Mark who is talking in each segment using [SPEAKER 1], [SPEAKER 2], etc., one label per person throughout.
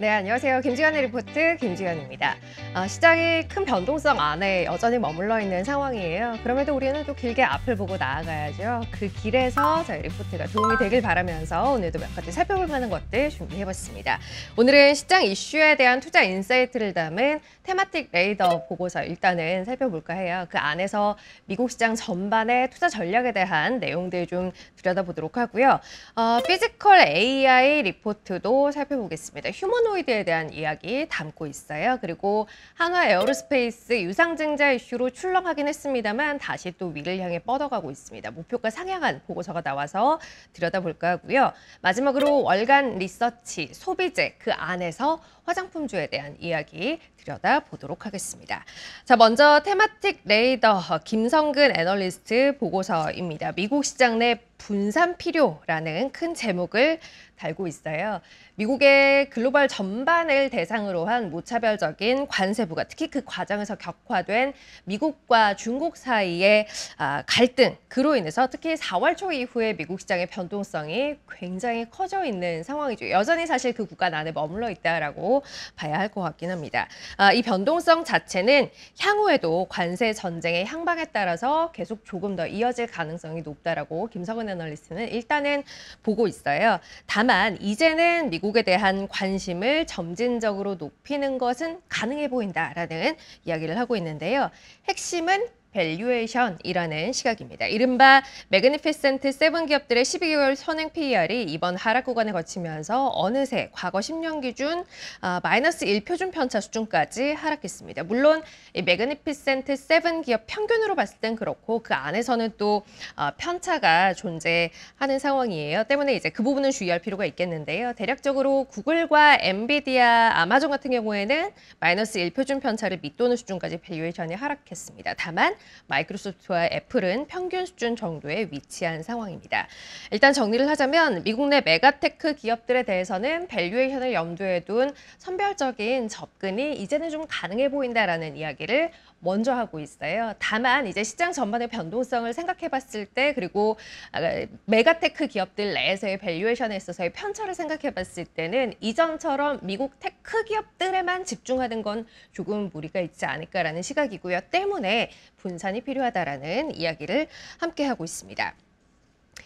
[SPEAKER 1] 네, 안녕하세요. 김지현의 리포트 김지현입니다. 아, 시장이 큰 변동성 안에 여전히 머물러 있는 상황이에요. 그럼에도 우리는 또 길게 앞을 보고 나아가야죠. 그 길에서 저희 리포트가 도움이 되길 바라면서 오늘도 몇 가지 살펴볼 만한 것들 준비해봤습니다. 오늘은 시장 이슈에 대한 투자 인사이트를 담은 테마틱 레이더 보고서 일단은 살펴볼까 해요. 그 안에서 미국 시장 전반의 투자 전략에 대한 내용들 좀 들여다보도록 하고요. 어, 피지컬 AI 리포트도 살펴보겠습니다. 휴먼 플라노이드에 대한 이야기 담고 있어요. 그리고 한화 에어로스페이스 유상증자 이슈로 출렁하긴 했습니다만 다시 또 위를 향해 뻗어가고 있습니다. 목표가 상향한 보고서가 나와서 들여다볼까 하고요. 마지막으로 월간 리서치 소비재 그 안에서 화장품주에 대한 이야기 들여다보도록 하겠습니다. 자, 먼저 테마틱 레이더 김성근 애널리스트 보고서입니다. 미국 시장 내 분산 필요라는 큰 제목을 달고 있어요. 미국의 글로벌 전반을 대상으로 한 무차별적인 관세부가 특히 그 과정에서 격화된 미국과 중국 사이의 아, 갈등, 그로 인해서 특히 4월 초 이후에 미국 시장의 변동성이 굉장히 커져 있는 상황이죠. 여전히 사실 그 구간 안에 머물러 있다라고 봐야 할 것 같긴 합니다. 아, 이 변동성 자체는 향후에도 관세 전쟁의 향방에 따라서 계속 조금 더 이어질 가능성이 높다라고 김석은 애널리스트는 일단은 보고 있어요. 다만 이제는 미국에 대한 관심을 점진적으로 높이는 것은 가능해 보인다라는 이야기를 하고 있는데요. 핵심은 밸류에이션이라는 시각입니다. 이른바 매그니피센트 세븐 기업들의 12개월 선행 PER이 이번 하락 구간을 거치면서 어느새 과거 10년 기준 아, 마이너스 1표준 편차 수준까지 하락했습니다. 물론 이 매그니피센트 세븐 기업 평균으로 봤을 땐 그렇고 그 안에서는 또 아, 편차가 존재하는 상황이에요. 때문에 이제 그 부분은 주의할 필요가 있겠는데요. 대략적으로 구글과 엔비디아, 아마존 같은 경우에는 마이너스 1표준 편차를 밑도는 수준까지 밸류에이션이 하락했습니다. 다만 마이크로소프트와 애플은 평균 수준 정도에 위치한 상황입니다. 일단 정리를 하자면 미국 내 메가테크 기업들에 대해서는 밸류에이션을 염두에 둔 선별적인 접근이 이제는 좀 가능해 보인다라는 이야기를 먼저 하고 있어요. 다만 이제 시장 전반의 변동성을 생각해 봤을 때 그리고 아, 메가테크 기업들 내에서의 밸류에이션에 있어서의 편차를 생각해 봤을 때는 이전처럼 미국 테크 기업들에만 집중하는 건 조금 무리가 있지 않을까라는 시각이고요. 때문에 분 분산이 필요하다라는 이야기를 함께 하고 있습니다.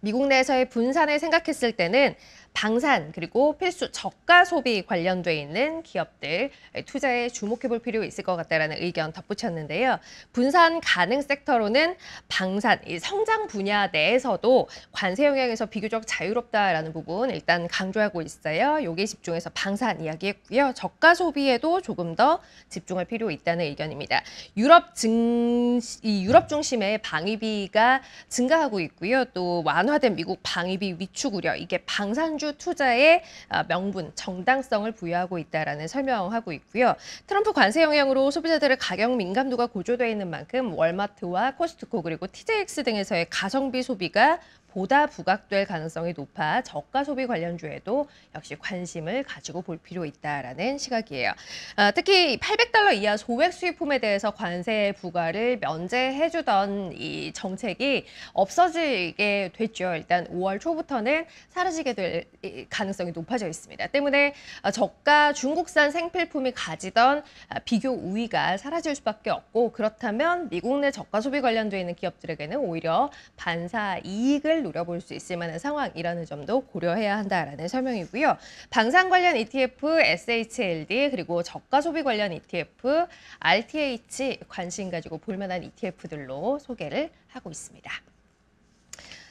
[SPEAKER 1] 미국 내에서의 분산을 생각했을 때는 방산 그리고 필수 저가 소비 관련돼 있는 기업들 투자에 주목해 볼 필요 가 있을 것 같다라는 의견 덧붙였는데요. 분산 가능 섹터로는 방산 이 성장 분야 내에서도 관세 영향에서 비교적 자유롭다라는 부분 일단 강조하고 있어요. 요게 집중해서 방산 이야기했고요. 저가 소비에도 조금 더 집중할 필요 있다는 의견입니다. 유럽 증이 유럽 중심의 방위비가 증가하고 있고요. 또 완화된 미국 방위비 위축 우려 이게 방산 중 주주 투자의 아, 명분, 정당성을 부여하고 있다는 설명하고 있고요. 트럼프 관세 영향으로 소비자들의 가격 민감도가 고조되어 있는 만큼 월마트와 코스트코 그리고 TJX 등에서의 가성비 소비가 보다 부각될 가능성이 높아 저가 소비 관련주에도 역시 관심을 가지고 볼 필요 있다라는 시각이에요. 아, 특히 800달러 이하 소액 수입품에 대해서 관세 부과를 면제해주던 이 정책이 없어지게 됐죠. 일단 5월 초부터는 사라지게 될 가능성이 높아져 있습니다. 때문에 아, 저가 중국산 생필품이 가지던 아, 비교 우위가 사라질 수밖에 없고 그렇다면 미국 내 저가 소비 관련돼 있는 기업들에게는 오히려 반사 이익을 노려볼 수 있을 만한 상황이라는 점도 고려해야 한다라는 설명이고요. 방산 관련 ETF, SHLD 그리고 저가 소비 관련 ETF, RTH 관심 가지고 볼 만한 ETF들로 소개를 하고 있습니다.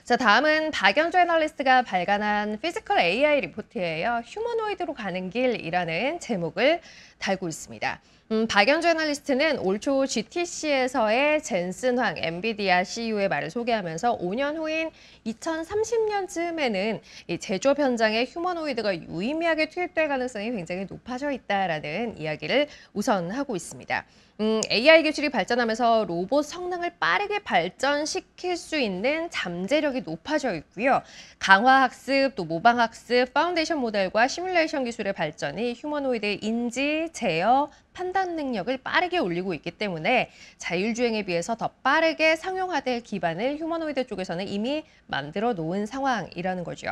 [SPEAKER 1] 자 다음은 박연조 애널리스트가 발간한 피지컬 AI 리포트예요. 휴머노이드로 가는 길이라는 제목을 달고 있습니다. 음, 박연주 애널리스트는 올초 GTC에서의 젠슨황 엔비디아 CEO의 말을 소개하면서 5년 후인 2030년쯤에는 이 제조업 현장에 휴머노이드가 유의미하게 투입될 가능성이 굉장히 높아져 있다라는 이야기를 우선 하고 있습니다. 음, AI 기술이 발전하면서 로봇 성능을 빠르게 발전시킬 수 있는 잠재력이 높아져 있고요. 강화학습, 또 모방학습, 파운데이션 모델과 시뮬레이션 기술의 발전이 휴머노이드 인지, 제어, 판단 능력을 빠르게 올리고 있기 때문에 자율주행에 비해서 더 빠르게 상용화될 기반을 휴머노이드 쪽에서는 이미 만들어 놓은 상황이라는 거죠.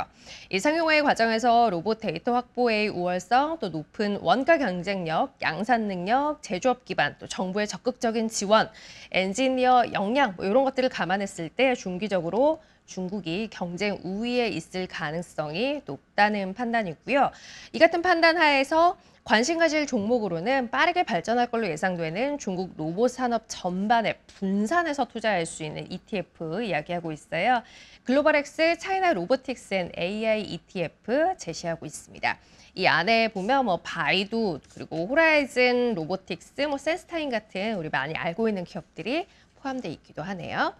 [SPEAKER 1] 이 상용화의 과정에서 로봇 데이터 확보의 우월성, 또 높은 원가 경쟁력, 양산 능력, 제조업 기반, 또 정부의 적극적인 지원, 엔지니어 역량 뭐 이런 것들을 감안했을 때 중기적으로 중국이 경쟁 우위에 있을 가능성이 높다는 판단이고요. 이 같은 판단 하에서 관심 가질 종목으로는 빠르게 발전할 걸로 예상되는 중국 로봇 산업 전반에 분산해서 투자할 수 있는 ETF 이야기하고 있어요. 글로벌엑스 차이나 로보틱스 앤 AI ETF 제시하고 있습니다. 이 안에 보면 뭐 바이두 그리고 호라이즌 로보틱스 뭐 센스타인 같은 우리 많이 알고 있는 기업들이 포함돼 있기도 하네요.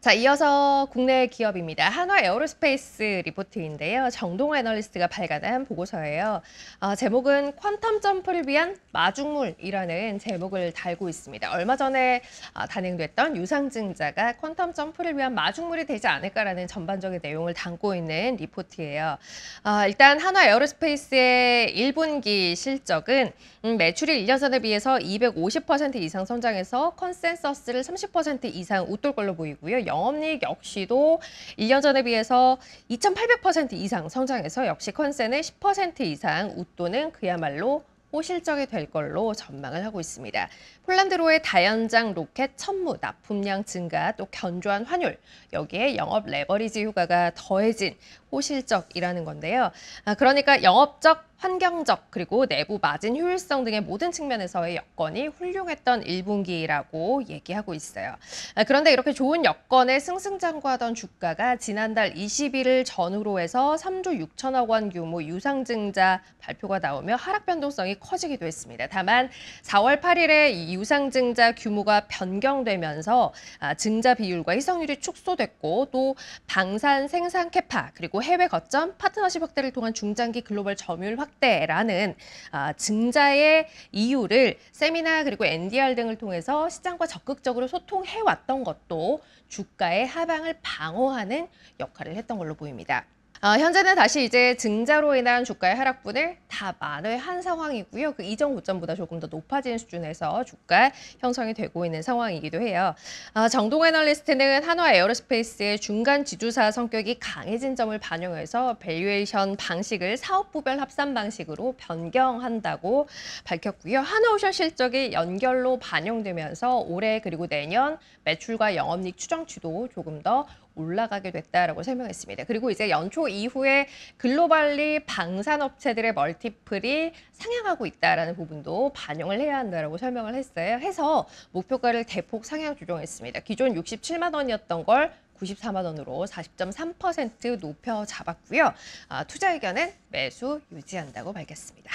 [SPEAKER 1] 자, 이어서 국내 기업입니다. 한화 에어로스페이스 리포트인데요. 정동 애널리스트가 발간한 보고서예요. 어, 제목은 퀀텀 점프를 위한 마중물이라는 제목을 달고 있습니다. 얼마 전에 어, 단행됐던 유상증자가 퀀텀 점프를 위한 마중물이 되지 않을까라는 전반적인 내용을 담고 있는 리포트예요. 어, 일단 한화 에어로스페이스의 1분기 실적은 음, 매출이 1년 전에 비해서 250% 이상 성장해서 컨센서스를 30% 이상 웃돌 걸로 보이고요. 영업이익 역시도 1년 전에 비해서 2,800% 이상 성장해서 역시 컨센의 10% 이상 웃도는 그야말로 호실적이 될 걸로 전망을 하고 있습니다. 폴란드로의 다연장 로켓 천무 납품량 증가 또 견조한 환율 여기에 영업 레버리지 효과가 더해진 호실적이라는 건데요. 아, 그러니까 영업적, 환경적 그리고 내부 마진 효율성 등의 모든 측면에서의 여건이 훌륭했던 1분기라고 얘기하고 있어요. 아, 그런데 이렇게 좋은 여건에 승승장구하던 주가가 지난달 21일 전후로 해서 3조 6천억 원 규모 유상증자 발표가 나오며 하락 변동성이 커지기도 했습니다. 다만 4월 8일에 이 유상증자 규모가 변경되면서 아, 증자 비율과 희석률이 축소됐고 또 방산 생산 캐파 그리고 해외 거점 파트너십 확대를 통한 중장기 글로벌 점유율 확대라는 아, 증자의 이유를 세미나 그리고 NDR 등을 통해서 시장과 적극적으로 소통해왔던 것도 주가의 하방을 방어하는 역할을 했던 걸로 보입니다. 어, 현재는 다시 이제 증자로 인한 주가의 하락분을 다 만회한 상황이고요. 그 이전 고점보다 조금 더 높아진 수준에서 주가 형성이 되고 있는 상황이기도 해요. 어, 정동 애널리스트는 한화 에어로스페이스의 중간 지주사 성격이 강해진 점을 반영해서 밸류에이션 방식을 사업부별 합산 방식으로 변경한다고 밝혔고요. 한화오션 실적이 연결로 반영되면서 올해 그리고 내년 매출과 영업이익 추정치도 조금 더 올라가게 됐다라고 설명했습니다. 그리고 이제 연초 이후에 글로벌리 방산업체들의 멀티플이 상향하고 있다라는 부분도 반영을 해야 한다라고 설명을 했어요. 해서 목표가를 대폭 상향 조정했습니다. 기존 67만 원이었던 걸 94만 원으로 40.3% 높여 잡았고요. 아, 투자 의견은 매수 유지한다고 밝혔습니다.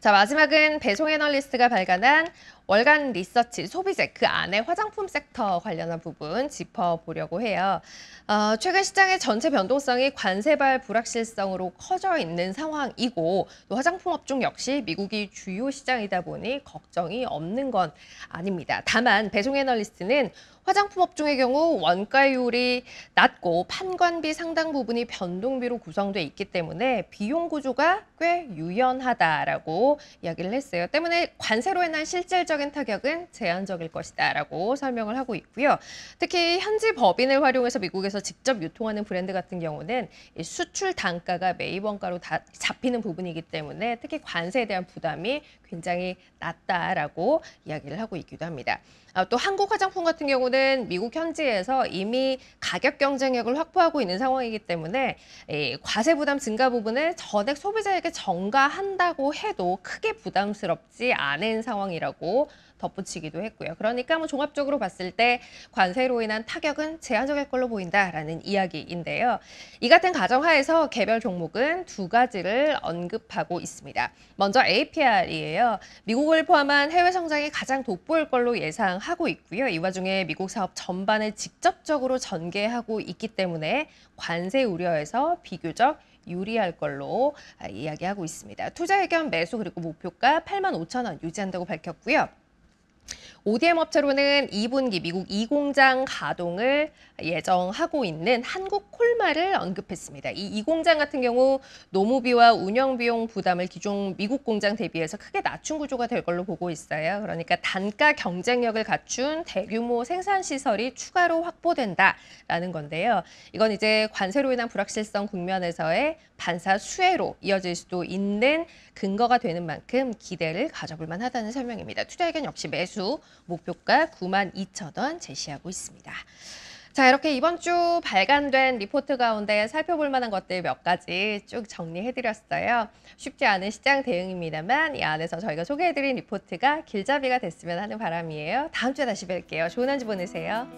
[SPEAKER 1] 자 마지막은 배송 애널리스트가 발간한 월간 리서치 소비재 그 안에 화장품 섹터 관련한 부분 짚어보려고 해요. 어, 최근 시장의 전체 변동성이 관세발 불확실성으로 커져 있는 상황이고 또 화장품 업종 역시 미국이 주요 시장이다 보니 걱정이 없는 건 아닙니다. 다만 배송 애널리스트는 화장품 업종의 경우 원가율이 낮고 판관비 상당 부분이 변동비로 구성돼 있기 때문에 비용 구조가 꽤 유연하다라고 이야기를 했어요. 때문에 관세로 인한 실질적인 타격은 제한적일 것이다라고 설명을 하고 있고요. 특히 현지 법인을 활용해서 미국에서 직접 유통하는 브랜드 같은 경우는 수출 단가가 매입원가로 다 잡히는 부분이기 때문에 특히 관세에 대한 부담이 굉장히 낮다라고 이야기를 하고 있기도 합니다. 아, 또 한국 화장품 같은 경우는 미국 현지에서 이미 가격 경쟁력을 확보하고 있는 상황이기 때문에 과세 부담 증가 부분을 전액 소비자에게 전가한다고 해도 크게 부담스럽지 않은 상황이라고 덧붙이기도 했고요. 그러니까 뭐 종합적으로 봤을 때 관세로 인한 타격은 제한적일 걸로 보인다라는 이야기인데요. 이 같은 가정하에서 개별 종목은 두 가지를 언급하고 있습니다. 먼저 APR이에요. 미국을 포함한 해외 성장이 가장 돋보일 걸로 예상하고 있고요. 이 와중에 미국 사업 전반을 직접적으로 전개하고 있기 때문에 관세 우려에서 비교적 유리할 걸로 아, 이야기하고 있습니다. 투자 의견 매수 그리고 목표가 8만 5천 원 유지한다고 밝혔고요. ODM 업체로는 2분기 미국 2공장 가동을 예정하고 있는 한국콜마를 언급했습니다. 이 2공장 같은 경우 노무비와 운영비용 부담을 기존 미국 공장 대비해서 크게 낮춘 구조가 될 걸로 보고 있어요. 그러니까 단가 경쟁력을 갖춘 대규모 생산 시설이 추가로 확보된다라는 건데요. 이건 이제 관세로 인한 불확실성 국면에서의 반사 수혜로 이어질 수도 있는 근거가 되는 만큼 기대를 가져볼 만하다는 설명입니다. 투자 의견 역시 매수 목표가 9만 2천 원 제시하고 있습니다. 자, 이렇게 이번 주 발간된 리포트 가운데 살펴볼 만한 것들 몇 가지 쭉 정리해드렸어요. 쉽지 않은 시장 대응입니다만 이 안에서 저희가 소개해드린 리포트가 길잡이가 됐으면 하는 바람이에요. 다음 주에 다시 뵐게요. 좋은 한 주 보내세요.